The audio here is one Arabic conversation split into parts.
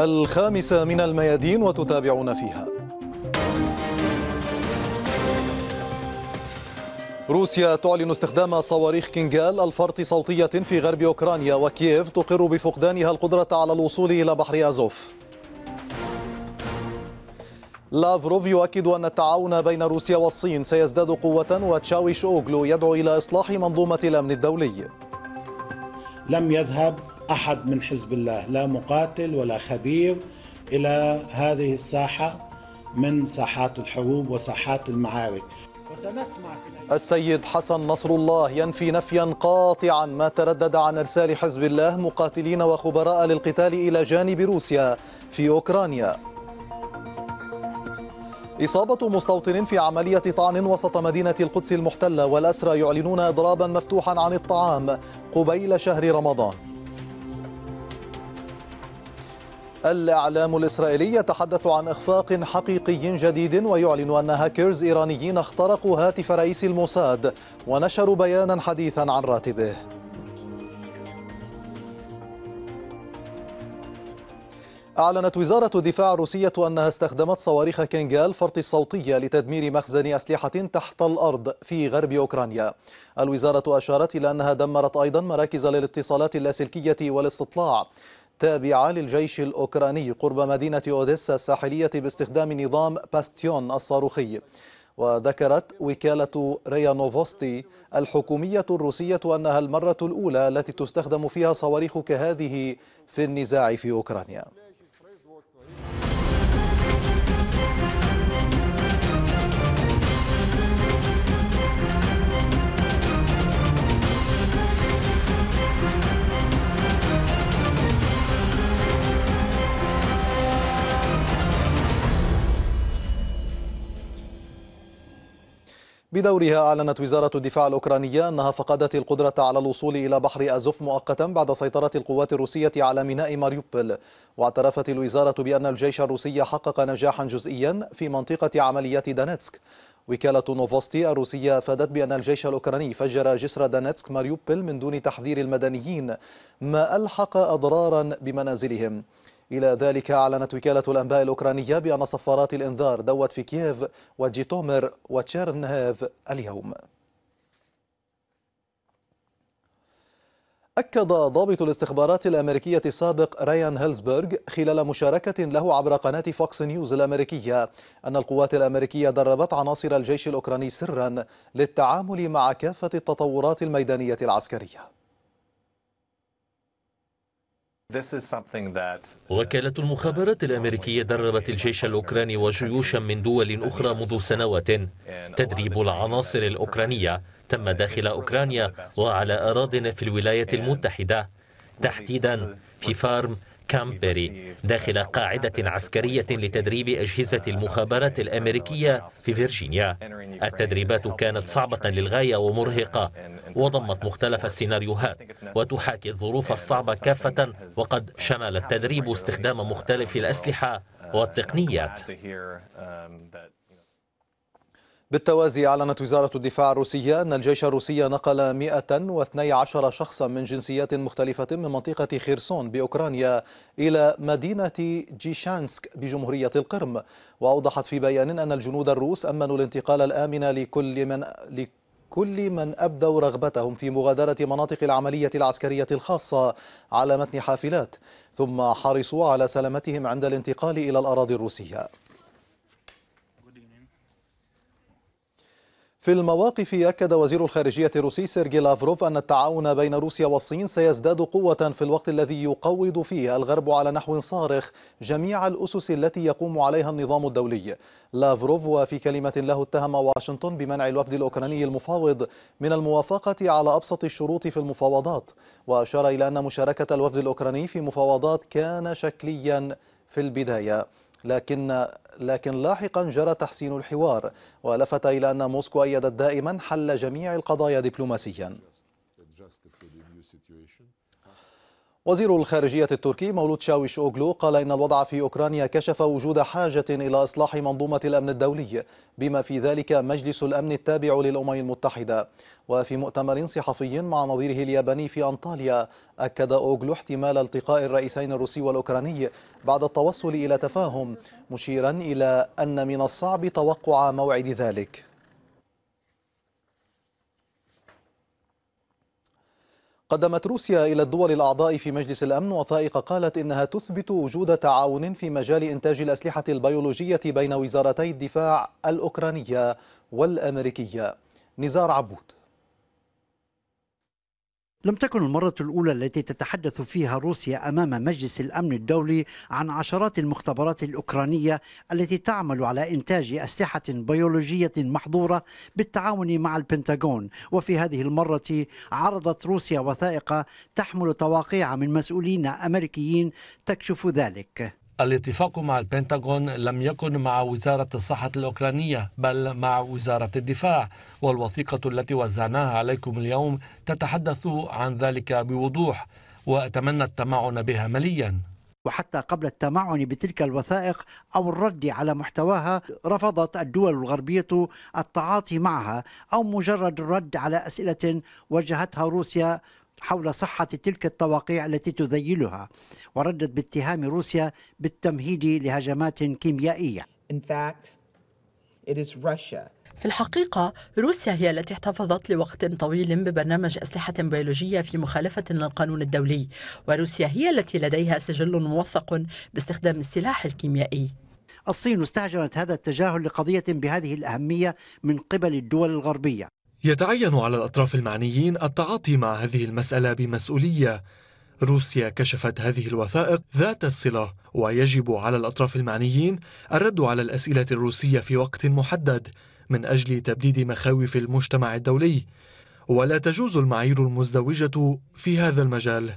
الخامسة من الميادين وتتابعون فيها روسيا تعلن استخدام صواريخ كينغال الفرط صوتية في غرب أوكرانيا وكييف تقر بفقدانها القدرة على الوصول إلى بحر أزوف لافروف يؤكد أن التعاون بين روسيا والصين سيزداد قوة وتشاويش أوغلو يدعو إلى إصلاح منظومة الأمن الدولي لم يذهب احد من حزب الله لا مقاتل ولا خبير الى هذه الساحه من ساحات الحروب وساحات المعارك وسنسمع في السيد حسن نصر الله ينفي نفيا قاطعا ما تردد عن ارسال حزب الله مقاتلين وخبراء للقتال الى جانب روسيا في اوكرانيا إصابة مستوطن في عملية طعن وسط مدينة القدس المحتلة والأسرى يعلنون إضرابا مفتوحا عن الطعام قبيل شهر رمضان الإعلام الإسرائيلي يتحدث عن إخفاق حقيقي جديد ويعلن أن هاكرز إيرانيين اخترقوا هاتف رئيس الموساد ونشروا بيانا حديثا عن راتبه أعلنت وزارة الدفاع الروسية أنها استخدمت صواريخ كينجال فرط الصوتية لتدمير مخزن أسلحة تحت الأرض في غرب أوكرانيا الوزارة أشارت إلى أنها دمرت أيضا مراكز للاتصالات اللاسلكية والاستطلاع تابعة للجيش الأوكراني قرب مدينة أوديسا الساحلية باستخدام نظام باستيون الصاروخي وذكرت وكالة ريانوفوستي الحكومية الروسية أنها المرة الأولى التي تستخدم فيها صواريخ كهذه في النزاع في أوكرانيا بدورها أعلنت وزارة الدفاع الأوكرانية أنها فقدت القدرة على الوصول إلى بحر أزوف مؤقتا بعد سيطرة القوات الروسية على ميناء ماريوبل واعترفت الوزارة بأن الجيش الروسي حقق نجاحا جزئيا في منطقة عمليات دانيتسك وكالة نوفوستي الروسية أفادت بأن الجيش الأوكراني فجر جسر دانيتسك ماريوبل من دون تحذير المدنيين ما ألحق أضرارا بمنازلهم إلى ذلك أعلنت وكالة الأنباء الأوكرانية بأن صفارات الإنذار دوت في كييف وجيتومر وتشيرنهيف اليوم أكد ضابط الاستخبارات الأمريكية السابق رايان هيلزبرغ خلال مشاركة له عبر قناة فوكس نيوز الأمريكية أن القوات الأمريكية دربت عناصر الجيش الأوكراني سرا للتعامل مع كافة التطورات الميدانية العسكرية Uh, وكالة المخابرات الأمريكية دربت الجيش الأوكراني وجيوشا من دول أخرى منذ سنوات تدريب العناصر الأوكرانية تم داخل أوكرانيا وعلى أراضي في الولايات المتحدة تحديدا في فارم كامبري داخل قاعدة عسكرية لتدريب أجهزة المخابرات الأمريكية في فيرجينيا التدريبات كانت صعبة للغاية ومرهقة وضمت مختلف السيناريوهات وتحاكي الظروف الصعبة كافة وقد شمل التدريب استخدام مختلف الأسلحة والتقنيات بالتوازي أعلنت وزارة الدفاع الروسية أن الجيش الروسي نقل 112 شخصا من جنسيات مختلفة من منطقة خيرسون بأوكرانيا إلى مدينة جيشانسك بجمهورية القرم وأوضحت في بيان أن الجنود الروس أمنوا الانتقال الآمن لكل من لكل من أبدوا رغبتهم في مغادرة مناطق العملية العسكرية الخاصة على متن حافلات ثم حرصوا على سلامتهم عند الانتقال إلى الأراضي الروسية في المواقف أكد وزير الخارجية الروسي سيرجي لافروف أن التعاون بين روسيا والصين سيزداد قوة في الوقت الذي يقوض فيه الغرب على نحو صارخ جميع الأسس التي يقوم عليها النظام الدولي لافروف وفي كلمة له اتهم واشنطن بمنع الوفد الأوكراني المفاوض من الموافقة على أبسط الشروط في المفاوضات وأشار إلى أن مشاركة الوفد الأوكراني في مفاوضات كان شكليا في البداية لكن لكن لاحقا جرى تحسين الحوار ولفت الى ان موسكو ايدت دائما حل جميع القضايا دبلوماسيا وزير الخارجية التركي مولود شاويش أوغلو قال إن الوضع في أوكرانيا كشف وجود حاجة إلى إصلاح منظومة الأمن الدولي بما في ذلك مجلس الأمن التابع للأمم المتحدة وفي مؤتمر صحفي مع نظيره الياباني في أنطاليا أكد أوغلو احتمال التقاء الرئيسين الروسي والأوكراني بعد التوصل إلى تفاهم مشيرا إلى أن من الصعب توقع موعد ذلك قدمت روسيا إلى الدول الأعضاء في مجلس الأمن وثائق قالت إنها تثبت وجود تعاون في مجال إنتاج الأسلحة البيولوجية بين وزارتي الدفاع الأوكرانية والأمريكية نزار عبود لم تكن المرة الأولى التي تتحدث فيها روسيا أمام مجلس الأمن الدولي عن عشرات المختبرات الأوكرانية التي تعمل على إنتاج أسلحة بيولوجية محظورة بالتعاون مع البنتاغون وفي هذه المرة عرضت روسيا وثائق تحمل تواقيع من مسؤولين أمريكيين تكشف ذلك الاتفاق مع البنتاغون لم يكن مع وزارة الصحة الأوكرانية بل مع وزارة الدفاع والوثيقة التي وزعناها عليكم اليوم تتحدث عن ذلك بوضوح وأتمنى التمعن بها مليا وحتى قبل التمعن بتلك الوثائق او الرد على محتواها رفضت الدول الغربيه التعاطي معها او مجرد الرد على اسئله وجهتها روسيا حول صحة تلك التواقيع التي تذيلها وردت باتهام روسيا بالتمهيد لهجمات كيميائية في الحقيقة روسيا هي التي احتفظت لوقت طويل ببرنامج أسلحة بيولوجية في مخالفة للقانون الدولي وروسيا هي التي لديها سجل موثق باستخدام السلاح الكيميائي الصين استهجنت هذا التجاهل لقضية بهذه الأهمية من قبل الدول الغربية يتعين على الأطراف المعنيين التعاطي مع هذه المسألة بمسؤولية روسيا كشفت هذه الوثائق ذات الصلة ويجب على الأطراف المعنيين الرد على الأسئلة الروسية في وقت محدد من أجل تبديد مخاوف المجتمع الدولي ولا تجوز المعايير المزدوجة في هذا المجال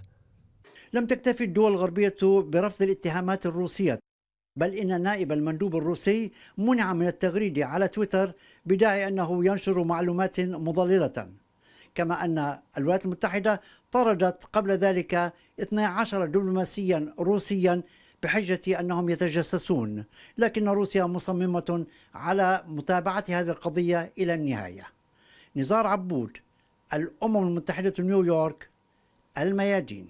لم تكتفي الدول الغربية برفض الاتهامات الروسية بل إن النائب المندوب الروسي منع من التغريد على تويتر بداعي أنه ينشر معلومات مضللة كما أن الولايات المتحدة طردت قبل ذلك 12 دبلوماسيا روسيا بحجة أنهم يتجسسون لكن روسيا مصممة على متابعة هذه القضية إلى النهاية نزار عبود الأمم المتحدة نيويورك الميادين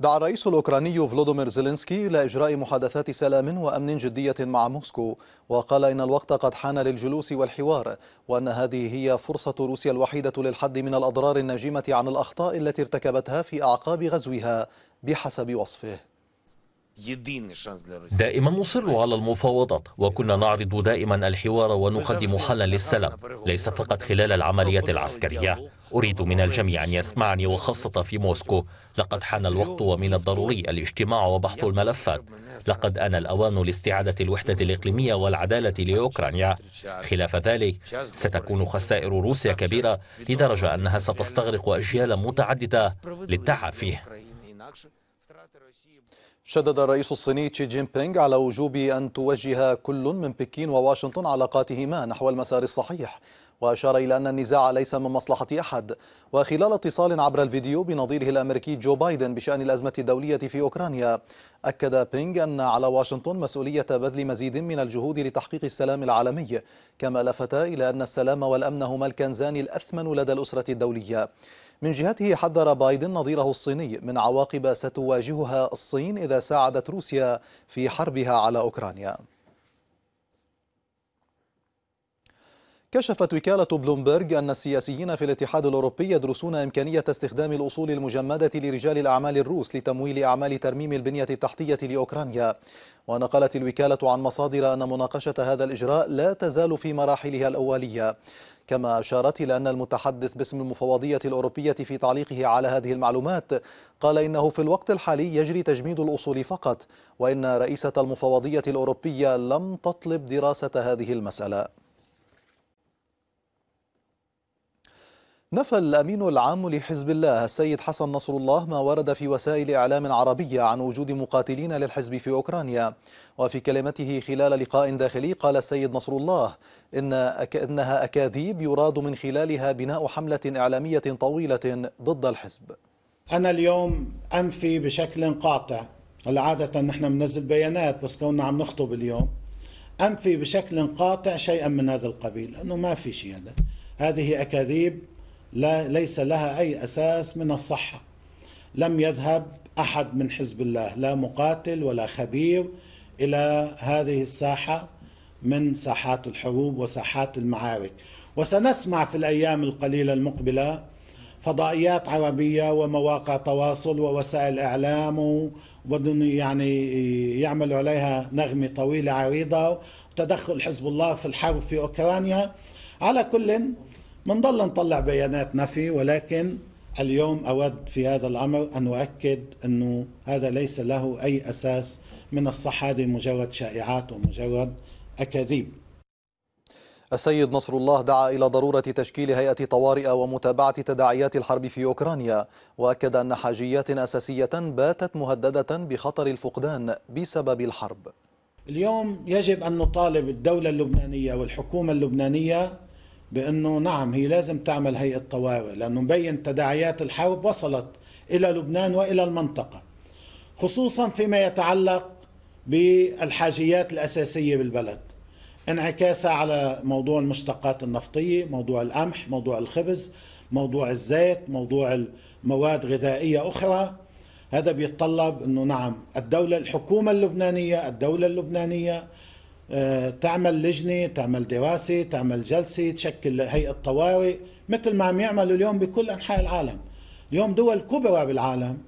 دعا الرئيس الأوكراني فلودومير زيلينسكي إلى إجراء محادثات سلام وأمن جدية مع موسكو وقال إن الوقت قد حان للجلوس والحوار وأن هذه هي فرصة روسيا الوحيدة للحد من الأضرار الناجمة عن الأخطاء التي ارتكبتها في أعقاب غزوها بحسب وصفه دائما نصر على المفاوضات وكنا نعرض دائما الحوار ونقدم حلا للسلام ليس فقط خلال العمليات العسكرية أريد من الجميع أن يسمعني وخاصة في موسكو لقد حان الوقت ومن الضروري الاجتماع وبحث الملفات لقد آن الأوان لاستعادة الوحدة الإقليمية والعدالة لأوكرانيا خلاف ذلك ستكون خسائر روسيا كبيرة لدرجة أنها ستستغرق أجيالا متعددة للتعافي شدد الرئيس الصيني تشي جين بينغ على وجوب أن توجه كل من بكين وواشنطن علاقاتهما نحو المسار الصحيح وأشار إلى أن النزاع ليس من مصلحة أحد وخلال اتصال عبر الفيديو بنظيره الأمريكي جو بايدن بشأن الأزمة الدولية في أوكرانيا أكد بينغ أن على واشنطن مسؤولية بذل مزيد من الجهود لتحقيق السلام العالمي كما لفت إلى أن السلام والأمن هما الكنزان الأثمن لدى الأسرة الدولية من جهته حذر بايدن نظيره الصيني من عواقب ستواجهها الصين إذا ساعدت روسيا في حربها على أوكرانيا كشفت وكالة بلومبرغ أن السياسيين في الاتحاد الأوروبي يدرسون إمكانية استخدام الأصول المجمدة لرجال الأعمال الروس لتمويل أعمال ترميم البنية التحتية لأوكرانيا ونقلت الوكالة عن مصادر أن مناقشة هذا الإجراء لا تزال في مراحلها الأولية كما أشارت إلى أن المتحدث باسم المفوضية الأوروبية في تعليقه على هذه المعلومات قال إنه في الوقت الحالي يجري تجميد الأصول فقط وإن رئيسة المفوضية الأوروبية لم تطلب دراسة هذه المسألة نفى الأمين العام لحزب الله السيد حسن نصر الله ما ورد في وسائل إعلام عربية عن وجود مقاتلين للحزب في أوكرانيا وفي كلمته خلال لقاء داخلي قال السيد نصر الله إن أك... إنها أكاذيب يراد من خلالها بناء حملة إعلامية طويلة ضد الحزب أنا اليوم أنفي بشكل قاطع العادة نحن منزل بيانات بس كوننا عم نخطب اليوم أنفي بشكل قاطع شيئا من هذا القبيل أنه ما في شيء هذا هذه أكاذيب لا ليس لها أي أساس من الصحة لم يذهب أحد من حزب الله لا مقاتل ولا خبير إلى هذه الساحة من ساحات الحروب وساحات المعارك وسنسمع في الأيام القليلة المقبلة فضائيات عربية ومواقع تواصل ووسائل إعلام يعني يعمل عليها نغمة طويلة عريضة وتدخل حزب الله في الحرب في أوكرانيا على كل بنضل نطلع بيانات نفي ولكن اليوم أود في هذا الأمر أن أؤكد أنه هذا ليس له أي أساس من الصحة هذه مجرد شائعات ومجرد أكاذيب السيد نصر الله دعا إلى ضرورة تشكيل هيئة طوارئ ومتابعة تداعيات الحرب في أوكرانيا وأكد أن حاجيات أساسية باتت مهددة بخطر الفقدان بسبب الحرب اليوم يجب أن نطالب الدولة اللبنانية والحكومة اللبنانية بأنه نعم هي لازم تعمل هيئة طوارئ لأنه مبين تداعيات الحرب وصلت إلى لبنان وإلى المنطقة خصوصا فيما يتعلق بالحاجيات الأساسية بالبلد انعكاسها على موضوع المشتقات النفطية موضوع القمح موضوع الخبز موضوع الزيت موضوع المواد غذائية أخرى هذا بيتطلب أنه نعم الدولة الحكومة اللبنانية الدولة اللبنانية آه، تعمل لجنة تعمل دراسة تعمل جلسة تشكل هيئة طوارئ مثل ما عم يعملوا اليوم بكل أنحاء العالم اليوم دول كبرى بالعالم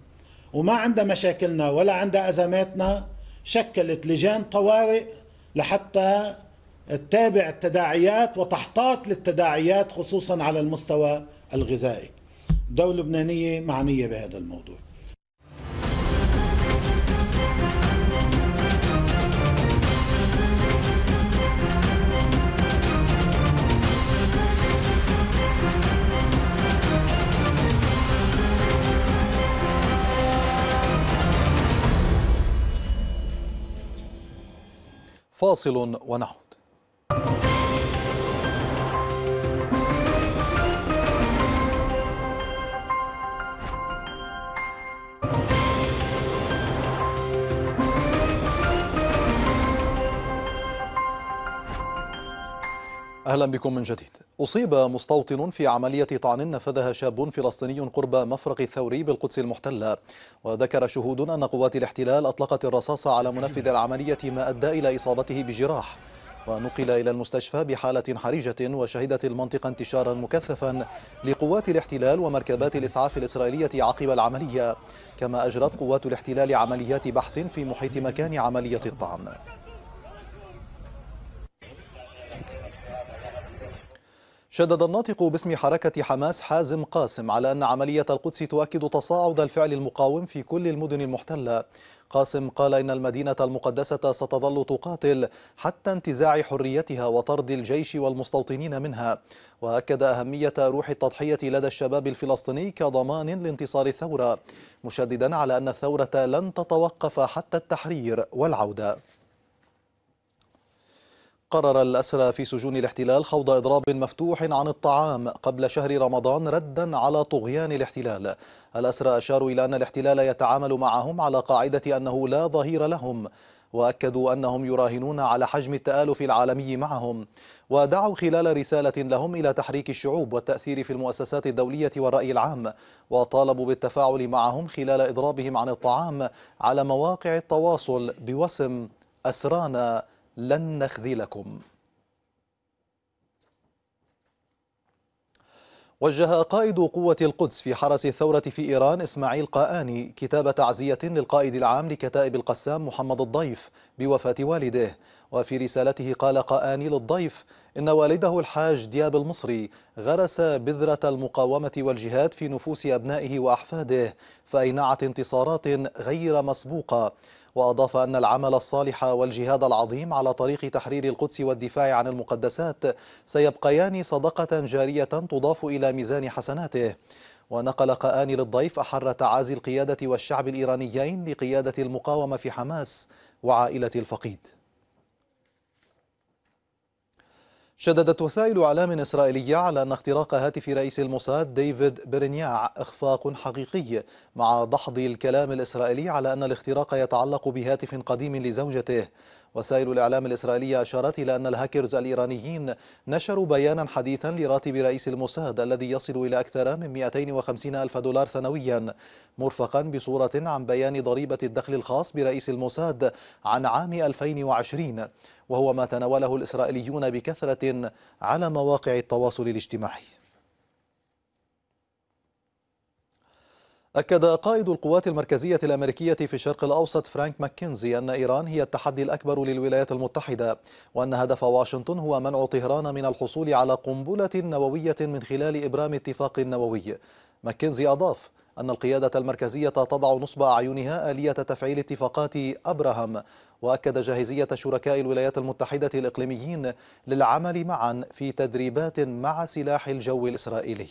وما عندها مشاكلنا ولا عندها أزماتنا شكلت لجان طوارئ لحتى تتابع التداعيات وتحتاط للتداعيات خصوصا على المستوى الغذائي دولة لبنانية معنية بهذا الموضوع فاصل ونحو أهلا بكم من جديد أصيب مستوطن في عملية طعن نفذها شاب فلسطيني قرب مفرق الثوري بالقدس المحتلة وذكر شهود أن قوات الاحتلال أطلقت الرصاص على منفذ العملية ما أدى إلى إصابته بجراح ونقل إلى المستشفى بحالة حرجة وشهدت المنطقة انتشارا مكثفا لقوات الاحتلال ومركبات الإسعاف الإسرائيلية عقب العملية كما أجرت قوات الاحتلال عمليات بحث في محيط مكان عملية الطعن شدد الناطق باسم حركة حماس حازم قاسم على أن عملية القدس تؤكد تصاعد الفعل المقاوم في كل المدن المحتلة قاسم قال إن المدينة المقدسة ستظل تقاتل حتى انتزاع حريتها وطرد الجيش والمستوطنين منها وأكد أهمية روح التضحية لدى الشباب الفلسطيني كضمان لانتصار الثورة مشددا على أن الثورة لن تتوقف حتى التحرير والعودة قرر الأسرى في سجون الاحتلال خوض إضراب مفتوح عن الطعام قبل شهر رمضان ردا على طغيان الاحتلال الأسرى أشاروا إلى أن الاحتلال يتعامل معهم على قاعدة أنه لا ظهير لهم وأكدوا أنهم يراهنون على حجم التآلف العالمي معهم ودعوا خلال رسالة لهم إلى تحريك الشعوب والتأثير في المؤسسات الدولية والرأي العام وطالبوا بالتفاعل معهم خلال إضرابهم عن الطعام على مواقع التواصل بوسم أسرانا لن نخذلكم وجه قائد قوة القدس في حرس الثورة في إيران إسماعيل قاآني كتاب تعزية للقائد العام لكتائب القسام محمد الضيف بوفاة والده وفي رسالته قال قاآني للضيف إن والده الحاج دياب المصري غرس بذرة المقاومة والجهاد في نفوس أبنائه وأحفاده فأينعت انتصارات غير مسبوقة وأضاف أن العمل الصالح والجهاد العظيم على طريق تحرير القدس والدفاع عن المقدسات سيبقيان صدقة جارية تضاف إلى ميزان حسناته ونقل قآني للضيف أحر تعازي القيادة والشعب الإيرانيين لقيادة المقاومة في حماس وعائلة الفقيد شددت وسائل اعلام اسرائيليه على ان اختراق هاتف رئيس الموساد ديفيد برينياع اخفاق حقيقي مع دحض الكلام الاسرائيلي على ان الاختراق يتعلق بهاتف قديم لزوجته وسائل الإعلام الإسرائيلية أشارت إلى أن الهاكرز الإيرانيين نشروا بيانا حديثا لراتب رئيس الموساد الذي يصل إلى أكثر من 250 ألف دولار سنويا مرفقا بصورة عن بيان ضريبة الدخل الخاص برئيس الموساد عن عام 2020 وهو ما تناوله الإسرائيليون بكثرة على مواقع التواصل الاجتماعي أكد قائد القوات المركزية الأمريكية في الشرق الأوسط فرانك ماكنزي أن إيران هي التحدي الأكبر للولايات المتحدة وأن هدف واشنطن هو منع طهران من الحصول على قنبلة نووية من خلال إبرام اتفاق نووي ماكنزي أضاف أن القيادة المركزية تضع نصب أعينها آلية تفعيل اتفاقات أبراهام وأكد جاهزية شركاء الولايات المتحدة الإقليميين للعمل معا في تدريبات مع سلاح الجو الإسرائيلي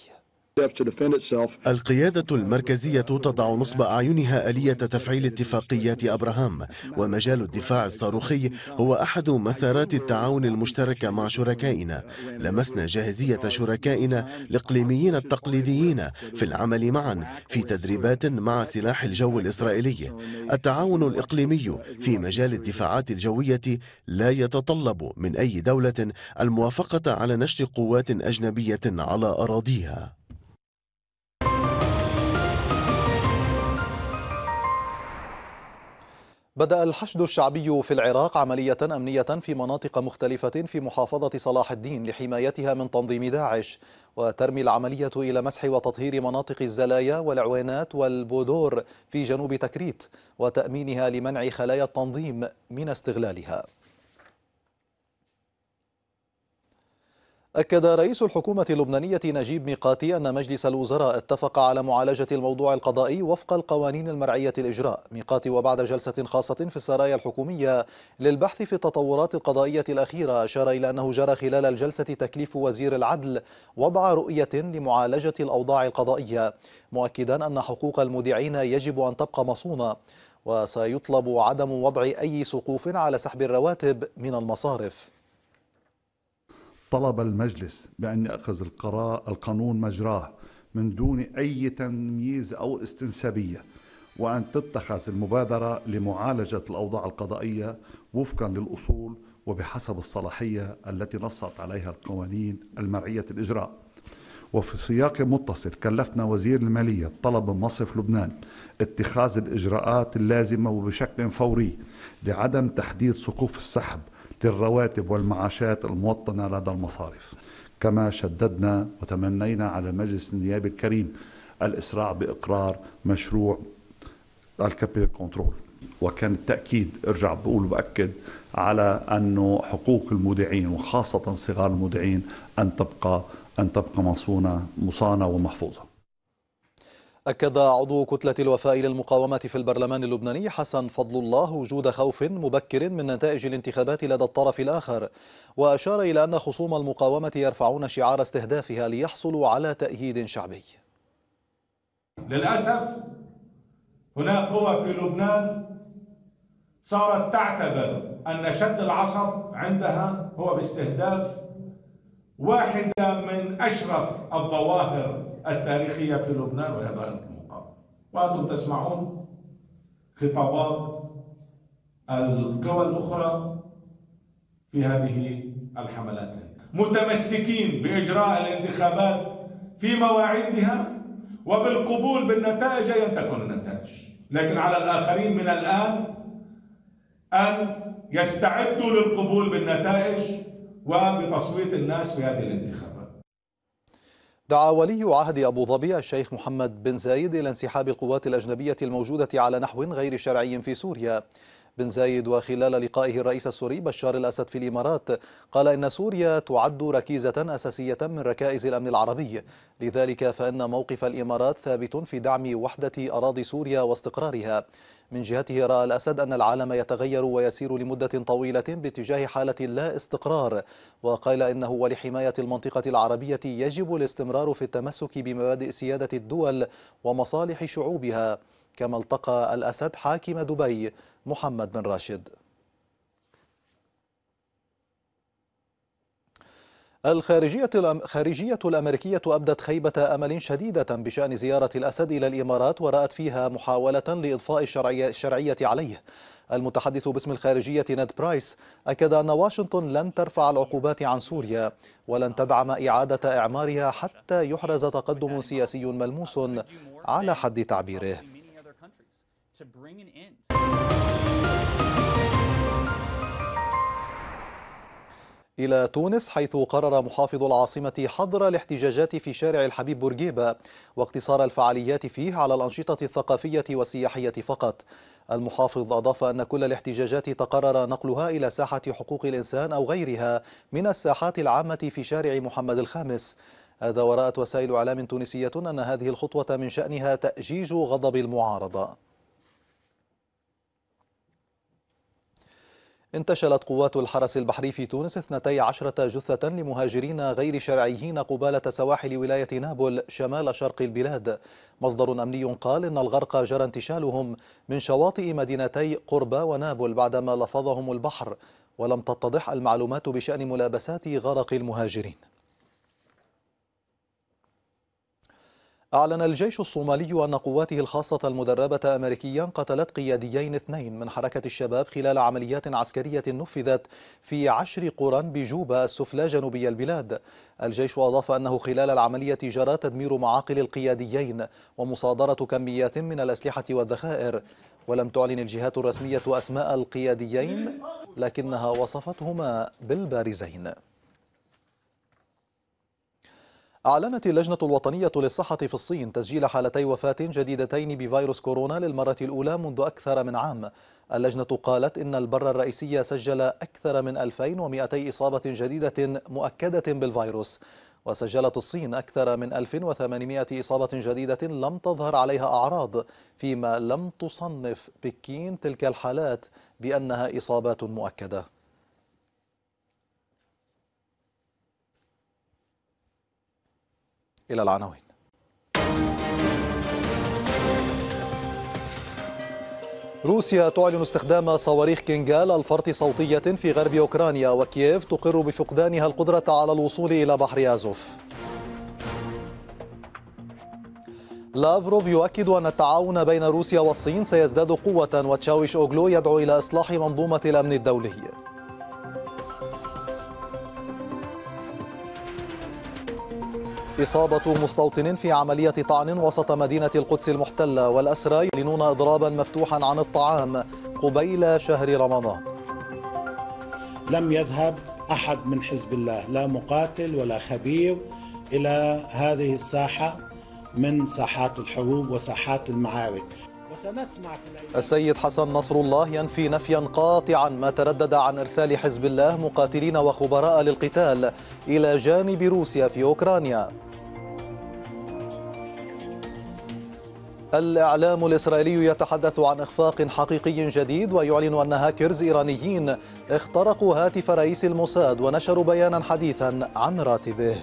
القيادة المركزية تضع نصب أعينها آلية تفعيل اتفاقيات أبراهام ومجال الدفاع الصاروخي هو أحد مسارات التعاون المشترك مع شركائنا لمسنا جاهزية شركائنا الإقليميين التقليديين في العمل معا في تدريبات مع سلاح الجو الإسرائيلي التعاون الإقليمي في مجال الدفاعات الجوية لا يتطلب من أي دولة الموافقة على نشر قوات أجنبية على أراضيها بدأ الحشد الشعبي في العراق عملية أمنية في مناطق مختلفة في محافظة صلاح الدين لحمايتها من تنظيم داعش وترمي العملية إلى مسح وتطهير مناطق الزلايا والعوينات والبودور في جنوب تكريت وتأمينها لمنع خلايا التنظيم من استغلالها أكد رئيس الحكومة اللبنانية نجيب ميقاتي أن مجلس الوزراء اتفق على معالجة الموضوع القضائي وفق القوانين المرعية الإجراء ميقاتي وبعد جلسة خاصة في السرايا الحكومية للبحث في التطورات القضائية الأخيرة أشار إلى أنه جرى خلال الجلسة تكليف وزير العدل وضع رؤية لمعالجة الأوضاع القضائية مؤكدا أن حقوق المودعين يجب أن تبقى مصونة وسيطلب عدم وضع أي سقوف على سحب الرواتب من المصارف طلب المجلس بأن يأخذ القانون مجراه من دون أي تمييز أو استنسابية وأن تتخذ المبادرة لمعالجة الأوضاع القضائية وفقا للأصول وبحسب الصلاحية التي نصت عليها القوانين المرعية الإجراء وفي سياق متصل كلفنا وزير المالية طلب مصرف لبنان اتخاذ الإجراءات اللازمة وبشكل فوري لعدم تحديد سقوف السحب للرواتب والمعاشات الموطنة لدى المصارف كما شددنا وتمنينا على المجلس النيابي الكريم الإسراع بإقرار مشروع الكابيتال كنترول وكان التأكيد ارجع بقول بأكد على أنه حقوق المودعين وخاصة صغار المودعين أن تبقى أن تبقى مصونة مصانة ومحفوظة أكد عضو كتلة الوفاء للمقاومة في البرلمان اللبناني حسن فضل الله وجود خوف مبكر من نتائج الانتخابات لدى الطرف الآخر وأشار إلى أن خصوم المقاومة يرفعون شعار استهدافها ليحصلوا على تأييد شعبي للأسف هناك قوى في لبنان صارت تعتبر أن شد العصب عندها هو باستهداف واحدة من أشرف الظواهر التاريخية في لبنان وإلغاء الطرقات وأنتم تسمعون خطابات القوى الأخرى في هذه الحملات متمسكين بإجراء الانتخابات في مواعيدها وبالقبول بالنتائج أن تكن النتائج لكن على الآخرين من الآن أن يستعدوا للقبول بالنتائج وبتصويت الناس في هذه الانتخابات دعا ولي عهد أبو ظبي الشيخ محمد بن زايد إلى انسحاب القوات الأجنبية الموجودة على نحو غير شرعي في سوريا بن زايد وخلال لقائه الرئيس السوري بشار الأسد في الإمارات قال إن سوريا تعد ركيزة أساسية من ركائز الأمن العربي لذلك فإن موقف الإمارات ثابت في دعم وحدة أراضي سوريا واستقرارها من جهته رأى الأسد أن العالم يتغير ويسير لمدة طويلة باتجاه حالة لا استقرار وقال إنه ولحماية المنطقة العربية يجب الاستمرار في التمسك بمبادئ سيادة الدول ومصالح شعوبها كما التقى الأسد حاكم دبي محمد بن راشد الخارجية الخارجية الأمريكية أبدت خيبة أمل شديدة بشأن زيارة الأسد إلى الإمارات ورأت فيها محاولة لإضفاء الشرعية عليه المتحدث باسم الخارجية نيد برايس أكد أن واشنطن لن ترفع العقوبات عن سوريا ولن تدعم إعادة إعمارها حتى يحرز تقدم سياسي ملموس على حد تعبيره to bring an end. إلى تونس حيث قرر محافظ العاصمة حظر الاحتجاجات في شارع الحبيب بورقيبة واقتصار الفعاليات فيه على الأنشطة الثقافية والسياحية فقط المحافظ أضاف أن كل الاحتجاجات تقرر نقلها إلى ساحة حقوق الإنسان أو غيرها من الساحات العامة في شارع محمد الخامس هذا ورأت وسائل إعلام تونسية أن هذه الخطوة من شأنها تأجيج غضب المعارضة انتشلت قوات الحرس البحري في تونس 12 جثة لمهاجرين غير شرعيين قبالة سواحل ولاية نابل شمال شرق البلاد مصدر أمني قال إن الغرق جرى انتشالهم من شواطئ مدينتي قربة ونابل بعدما لفظهم البحر ولم تتضح المعلومات بشأن ملابسات غرق المهاجرين أعلن الجيش الصومالي أن قواته الخاصة المدربة أمريكيا قتلت قياديين اثنين من حركة الشباب خلال عمليات عسكرية نفذت في عشر قرى بجوبا السفلى جنوبي البلاد الجيش أضاف أنه خلال العملية جرى تدمير معاقل القياديين ومصادرة كميات من الأسلحة والذخائر ولم تعلن الجهات الرسمية أسماء القياديين لكنها وصفتهما بالبارزين أعلنت اللجنة الوطنية للصحة في الصين تسجيل حالتي وفاة جديدتين بفيروس كورونا للمرة الأولى منذ أكثر من عام اللجنة قالت إن البر الرئيسي سجل أكثر من 2200 إصابة جديدة مؤكدة بالفيروس وسجلت الصين أكثر من 1800 إصابة جديدة لم تظهر عليها أعراض فيما لم تصنف بكين تلك الحالات بأنها إصابات مؤكدة إلى العناوين روسيا تعلن استخدام صواريخ كينجال الفرط صوتية في غرب أوكرانيا وكييف تقر بفقدانها القدرة على الوصول إلى بحر أزوف لافروف يؤكد أن التعاون بين روسيا والصين سيزداد قوة وتشاويش أوغلو يدعو إلى إصلاح منظومة الأمن الدولي إصابة مستوطن في عملية طعن وسط مدينة القدس المحتلة والأسرى يعلنون إضرابا مفتوحا عن الطعام قبيل شهر رمضان لم يذهب أحد من حزب الله لا مقاتل ولا خبير إلى هذه الساحة من ساحات الحروب وساحات المعارك وسنسمع في السيد حسن نصر الله ينفي نفيا قاطعا ما تردد عن إرسال حزب الله مقاتلين وخبراء للقتال إلى جانب روسيا في أوكرانيا الإعلام الإسرائيلي يتحدث عن إخفاق حقيقي جديد ويعلن أن هاكرز إيرانيين اخترقوا هاتف رئيس الموساد ونشروا بيانا حديثا عن راتبه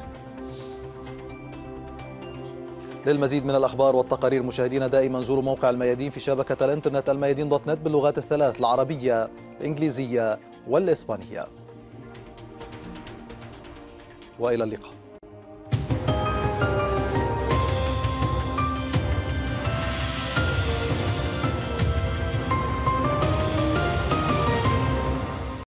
للمزيد من الأخبار والتقارير مشاهدينا دائما زوروا موقع الميادين في شبكة الإنترنت الميادين دوت نت باللغات الثلاث العربية الإنجليزية والإسبانية وإلى اللقاء